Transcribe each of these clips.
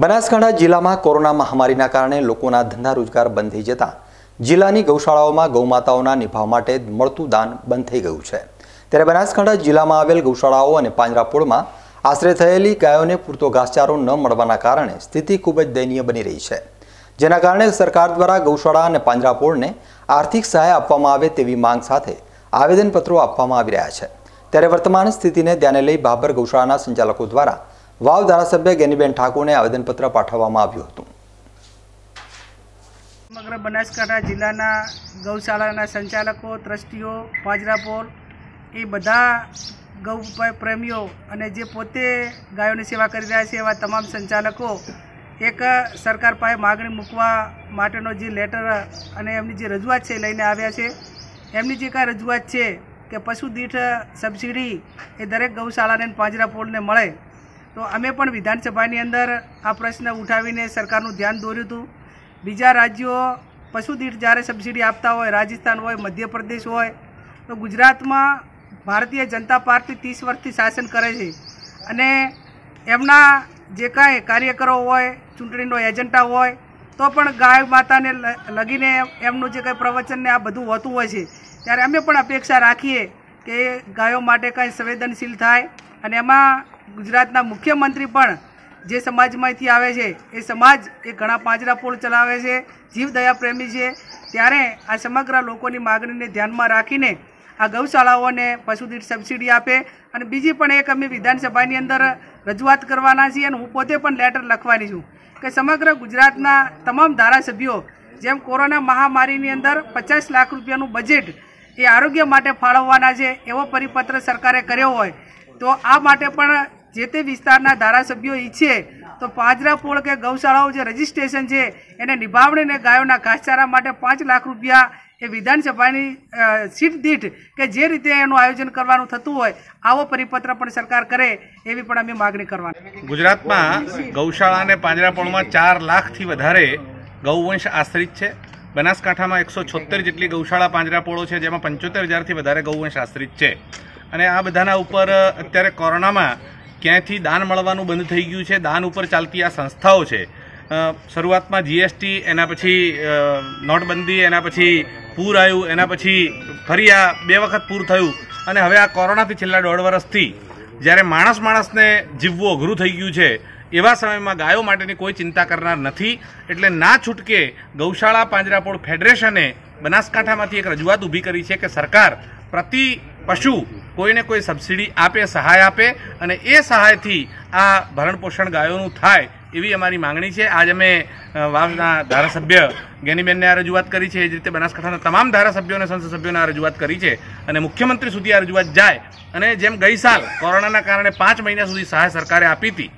બનાસકાંઠા જિલ્લામાં કોરોના મહામારીના કારણે લોકોના ધંધા રોજગાર બંધ થઈ જતા જિલ્લાની ગૌશાળાઓમાં ગૌમાતાઓના નિભાવ માટે મળતું દાન બંધ થઈ ગયું છે ત્યારે બનાસકાંઠા જિલ્લામાં આવેલ ગૌશાળાઓ અને પાંજરાપોળમાં આશરે થયેલી ગાયોને પૂરતો ઘાસચારો ન મળવાના કારણે સ્થિતિ ખૂબ જ દયનીય બની રહી છે જેના કારણે સરકાર દ્વારા ગૌશાળા અને પાંજરાપોળને આર્થિક સહાય આપવામાં આવે તેવી માંગ સાથે આવેદનપત્રો આપવામાં આવી રહ્યા છે ત્યારે વર્તમાન સ્થિતિને ધ્યાને લઈ બાબર ગૌશાળાના સંચાલકો દ્વારા વાવ ધારાસભ્ય ગેનીબેન ઠાકોરને આવેદનપત્ર પાઠવવામાં આવ્યું હતું સમગ્ર બનાસકાંઠા જિલ્લાના ગૌશાળાના સંચાલકો ટ્રસ્ટીઓ પાજરાપોર એ બધા ગૌ પ્રેમીઓ અને જે પોતે ગાયોની સેવા કરી રહ્યા છે એવા તમામ સંચાલકો એક સરકાર પાસે માગણી મૂકવા માટેનો જે લેટર અને એમની જે રજૂઆત છે લઈને આવ્યા છે એમની જે કાંઈ રજૂઆત છે કે પશુ દીઠ સબસિડી એ દરેક ગૌશાળાને પાંજરાપોળને મળે તો અમે પણ વિધાનસભાની અંદર આ પ્રશ્ન ઉઠાવીને સરકારનું ધ્યાન દોર્યું હતું બીજા રાજ્યો પશુદીઠ જ્યારે સબસિડી આપતા હોય રાજસ્થાન હોય મધ્યપ્રદેશ હોય તો ગુજરાતમાં ભારતીય જનતા પાર્ટી ત્રીસ વર્ષથી શાસન કરે છે અને એમના જે કાંઈ કાર્યકરો હોય ચૂંટણીનો એજન્ટા હોય તો પણ ગાય માતાને લગીને એમનું જે કંઈ પ્રવચનને આ બધું હોતું હોય છે ત્યારે અમે પણ અપેક્ષા રાખીએ કે ગાયો માટે કંઈ સંવેદનશીલ થાય અને એમાં ગુજરાતના મુખ્યમંત્રી પણ જે સમાજમાંથી આવે છે એ સમાજ એ ઘણા પાંજરાપોળ ચલાવે છે જીવ દયા પ્રેમી છે ત્યારે આ સમગ્ર લોકોની માગણીને ધ્યાનમાં રાખીને આ ગૌશાળાઓને પશુદીઠ સબસિડી આપે અને બીજી પણ એક અમે વિધાનસભાની અંદર રજૂઆત કરવાના છીએ અને હું પોતે પણ લેટર લખવાની છું કે સમગ્ર ગુજરાતના તમામ ધારાસભ્યો જેમ કોરોના મહામારીની અંદર પચાસ લાખ રૂપિયાનું બજેટ એ આરોગ્ય માટે ફાળવવાના છે એવો પરિપત્ર સરકારે કર્યો હોય તો આ માટે પણ જે તે વિસ્તારના ધારાસભ્યો ઈચ્છે તો પાંજરાપોળ કે ગૌશાળાઓ જે રજીસ્ટ્રેશન છે એને નિભાવણીને ગાયોના ઘાસચારા માટે પાંચ લાખ રૂપિયા એ વિધાનસભાની સીટ દીઠ કે જે રીતે એનું આયોજન કરવાનું થતું હોય આવો પરિપત્ર પણ સરકાર કરે એવી પણ અમે માગણી કરવાની ગુજરાતમાં ગૌશાળા અને પાંજરાપોળમાં ચાર લાખથી વધારે ગૌવંશ આશ્રિત છે બનાસકાંઠામાં એકસો છોતેર જેટલી ગૌશાળા પાંજરાપોળો છે જેમાં પંચોતેર હજારથી વધારે ગૌવંશ આશ્રિત છે અને આ બધાના ઉપર અત્યારે કોરોનામાં ક્યાંયથી દાન મળવાનું બંધ થઈ ગયું છે દાન ઉપર ચાલતી આ સંસ્થાઓ છે શરૂઆતમાં જીએસટી એના પછી નોટબંધી એના પછી પૂર આવ્યું એના પછી ફરી આ બે વખત પૂર થયું અને હવે આ કોરોનાથી છેલ્લા દોઢ વર્ષથી જ્યારે માણસ માણસને જીવવું અઘરું થઈ ગયું છે એવા સમયમાં ગાયો માટેની કોઈ ચિંતા કરનાર નથી એટલે ના છૂટકે ગૌશાળા પાંજરાપોળ ફેડરેશને બનાસકાંઠામાંથી એક રજૂઆત ઊભી કરી છે કે સરકાર પ્રતિ પશુ કોઈને કોઈ સબસિડી આપે સહાય આપે અને એ સહાયથી આ ભરણપોષણ ગાયોનું થાય એવી અમારી માંગણી છે આજ અમે વાવના ધારાસભ્ય ગેનીબેનને આ રજૂઆત કરી છે એ જ રીતે બનાસકાંઠાના તમામ ધારાસભ્યોને સંસદ સભ્યોને આ રજૂઆત કરી છે અને મુખ્યમંત્રી સુધી આ રજૂઆત જાય અને જેમ ગઈ સાલ કોરોનાના કારણે પાંચ મહિના સુધી સહાય સરકારે આપી હતી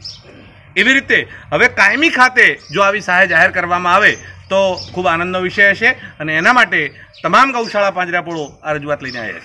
એવી રીતે હવે કાયમી ખાતે જો આવી સહાય જાહેર કરવામાં આવે તો ખૂબ આનંદનો વિષય હશે અને એના માટે તમામ ગૌશાળા પાંજરાપોળો આ રજૂઆત લઈને આવ્યા છે